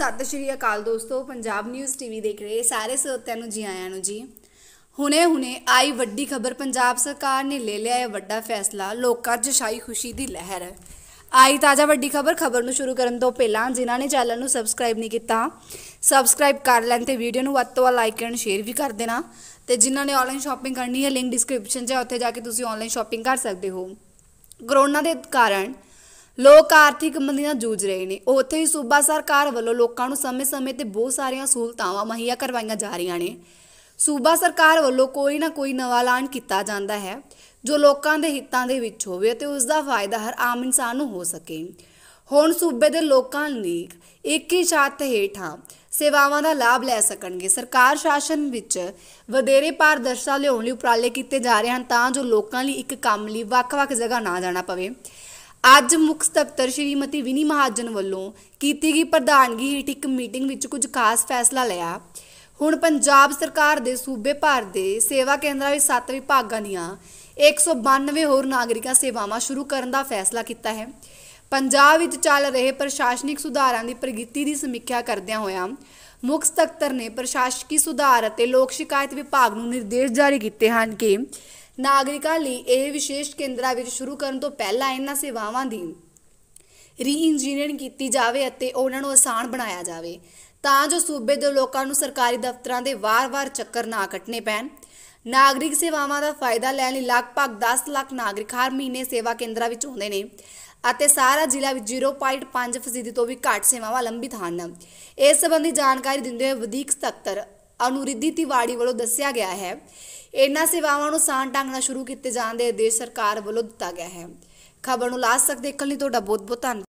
ਸਤਿ ਸ਼੍ਰੀ ਅਕਾਲ ਦੋਸਤੋ Punjab news TV ਦੇਖ ਰਹੇ ਸਾਰੇ ਸਰੋਤਿਆਂ ਨੂੰ ਜੀ ਆਇਆਂ ਨੂੰ ਜੀ ਹੁਣੇ-ਹੁਣੇ ਆਈ ਵੱਡੀ ਖਬਰ ਪੰਜਾਬ ਸਰਕਾਰ ਨੇ ਲੈ ਲਿਆ ਹੈ ਵੱਡਾ ਫੈਸਲਾ ਲੋਕਾਂ 'ਚ ਸ਼ਾਈ ਖੁਸ਼ੀ ਦੀ ਲਹਿਰ ਹੈ ਆਈ ਤਾਜ਼ਾ ਵੱਡੀ ਖਬਰ ਖਬਰ ਨੂੰ ਸ਼ੁਰੂ ਕਰਨ ਤੋਂ ਪਹਿਲਾਂ ਜਿਨ੍ਹਾਂ ਨੇ ਚੈਨਲ ਨੂੰ ਸਬਸਕ੍ਰਾਈਬ ਨਹੀਂ ਕੀਤਾ ਸਬਸਕ੍ਰਾਈਬ ਕਰ ਲੈਣ ਤੇ ਵੀਡੀਓ ਨੂੰ ਵੱਧ ਤੋਂ ਵੱਧ ਲਾਈਕ ਕਰਨ ਸ਼ੇਅਰ ਵੀ ਕਰ ਦੇਣਾ ਤੇ ਜਿਨ੍ਹਾਂ ਨੇ ਆਨਲਾਈਨ ਸ਼ਾਪਿੰਗ ਕਰਨੀ ਹੈ ਲਿੰਕ ਡਿਸਕ੍ਰਿਪਸ਼ਨ 'ਚ ਹੈ ਉੱਥੇ ਜਾ ਕੇ ਤੁਸੀਂ ਆਨਲਾਈਨ ਸ਼ਾਪਿੰਗ ਕਰ ਸਕਦੇ ਹੋ ਕਰੋਨਾ ਦੇ ਕਾਰਨ ਲੋਕ ਆਰਥਿਕ ਮੰਦੀ ਨਾਲ ਜੂਝ ਰਹੇ ਨੇ ਉੱਥੇ ਹੀ ਸੂਬਾ ਸਰਕਾਰ ਵੱਲੋਂ ਲੋਕਾਂ ਨੂੰ ਸਮੇਂ-ਸਮੇਂ ਤੇ ਬਹੁਤ ਸਾਰੀਆਂ ਸਹੂਲਤਾਵਾਂ ਮੁਹੱਈਆ ਕਰਵਾਈਆਂ ਜਾ ਰਹੀਆਂ ਨੇ ਸੂਬਾ ਸਰਕਾਰ ਵੱਲੋਂ ਕੋਈ ਨਾ ਕੋਈ ਨਵਾਂ ਐਲਾਨ ਕੀਤਾ ਜਾਂਦਾ ਹੈ ਜੋ ਲੋਕਾਂ ਦੇ ਹਿੱਤਾਂ ਦੇ ਵਿੱਚ ਹੋਵੇ ਤੇ ਉਸ ਦਾ ਫਾਇਦਾ ਹਰ ਆਮ ਇਨਸਾਨ ਨੂੰ ਹੋ ਸਕੇ ਹੁਣ ਸੂਬੇ ਦੇ ਲੋਕਾਂ ਲਈ ਇੱਕ ਹੀ ਛੱਤ ਹੇਠਾਂ ਸੇਵਾਵਾਂ ਦਾ ਲਾਭ ਲੈ ਸਕਣਗੇ ਸਰਕਾਰ ਸ਼ਾਸਨ ਵਿੱਚ ਵਧੇਰੇ ਪਾਰਦਰਸ਼ਤਾ ਲਿਆਉਣ ਲਈ ਉਪਰਾਲੇ ਕੀਤੇ ਜਾ ਰਹੇ ਹਨ ਤਾਂ ਜੋ ਲੋਕਾਂ ਲਈ ਇੱਕ ਕੰਮ ਲਈ ਵੱਖ-ਵੱਖ ਜਗ੍ਹਾ ਨਾ ਜਾਣਾ ਪਵੇ ਅੱਜ ਮੁੱਖ ਸਕੱਤਰ ਸ਼੍ਰੀਮਤੀ ਵਿਨੀ ਮਹਾਜਨ ਵੱਲੋਂ ਕੀਤੀ ਗਈ ਪ੍ਰਧਾਨਗੀ ਹੇਠ ਇੱਕ ਮੀਟਿੰਗ ਵਿੱਚ ਕੁਝ ਖਾਸ ਫੈਸਲਾ ਲਿਆ ਹੁਣ ਪੰਜਾਬ ਸਰਕਾਰ ਦੇ ਸੂਬੇ ਭਾਰ ਦੇ ਸੇਵਾ ਕੇਂਦਰਾਂ ਵਿੱਚ ਸੱਤ ਵਿਭਾਗਾਂ ਦੀਆਂ 192 ਹੋਰ ਨਾਗਰਿਕਾਂ ਸੇਵਾਵਾਂ ਸ਼ੁਰੂ ਕਰਨ ਦਾ ਫੈਸਲਾ ਕੀਤਾ ਹੈ ਪੰਜਾਬ ਵਿੱਚ ਚੱਲ ਰਹੇ ਪ੍ਰਸ਼ਾਸਨਿਕ ਸੁਧਾਰਾਂ ਦੀ ਪ੍ਰਗਤੀ ਦੀ ਸਮੀਖਿਆ ਕਰਦਿਆਂ ਹੋਇਆਂ ਮੁੱਖ ਸਕੱਤਰ ਨੇ ਪ੍ਰਸ਼ਾਸਕੀ ਸੁਧਾਰ ਅਤੇ ਲੋਕ ਸ਼ਿਕਾਇਤ ਵਿਭਾਗ ਨੂੰ ਨਿਰਦੇਸ਼ ਜਾਰੀ ਕੀਤੇ ਹਨ ਕਿ ਨਾਗਰਿਕਾਂ ਲਈ ਇਹ ਵਿਸ਼ੇਸ਼ ਕੇਂਦਰਾਂ ਵਿੱਚ ਸ਼ੁਰੂ ਕਰਨ ਤੋਂ ਪਹਿਲਾਂ ਇਹਨਾਂ ਸੇਵਾਵਾਂ ਦੀ ਰੀਇੰਜੀਨੀਅਰਿੰਗ ਕੀਤੀ ਜਾਵੇ ਅਤੇ ਉਹਨਾਂ ਨੂੰ ਆਸਾਨ ਬਣਾਇਆ ਜਾਵੇ ਤਾਂ ਜੋ ਸੂਬੇ ਦੇ ਲੋਕਾਂ ਨੂੰ ਸਰਕਾਰੀ ਦਫ਼ਤਰਾਂ ਦੇ ਵਾਰ-ਵਾਰ ਚੱਕਰ ਨਾ ਕੱਟਣੇ ਪੈਣ ਨਾਗਰਿਕ ਸੇਵਾਵਾਂ ਦਾ ਫਾਇਦਾ ਲੈਣ ਲਈ ਲਗਭਗ 10 ਲੱਖ ਨਾਗਰਿਕ ਹਰ ਮਹੀਨੇ ਸੇਵਾ ਕੇਂਦਰਾਂ ਵਿੱਚ ਆਉਂਦੇ ਨੇ ਅਤੇ ਸਾਰਾ ਜ਼ਿਲ੍ਹਾ ਵਿੱਚ 0.5% ਤੋਂ ਵੀ ਘੱਟ ਸੇਵਾਵਾਂ ਲੰਬਿਤ ਹਨ ਇਸ ਸੰਬੰਧੀ ਜਾਣਕਾਰੀ ਦਿੰਦੇ ਹੋਏ ਵਧੀਕ ਸਕੱਤਰ ਅਨੁਰਿੱਧੀ ਤਿਵਾੜੀ ਵੱਲੋਂ ਦੱਸਿਆ ਗਿਆ ਹੈ ਇਹਨਾਂ ਸੇਵਾਵਾਂ ਨੂੰ ਸਾਂਢ ਢੰਗਣਾ ਸ਼ੁਰੂ ਕੀਤੇ ਜਾਣ ਦੇ ਆਦੇਸ਼ ਸਰਕਾਰ ਵੱਲੋਂ ਦਿੱਤਾ ਗਿਆ ਹੈ ਖਬਰ ਨੂੰ ਲਾਸਟ ਤੱਕ ਦੇਖਣ ਲਈ ਤੁਹਾਡਾ ਬਹੁਤ ਬਹੁਤ ਧੰਨਵਾਦ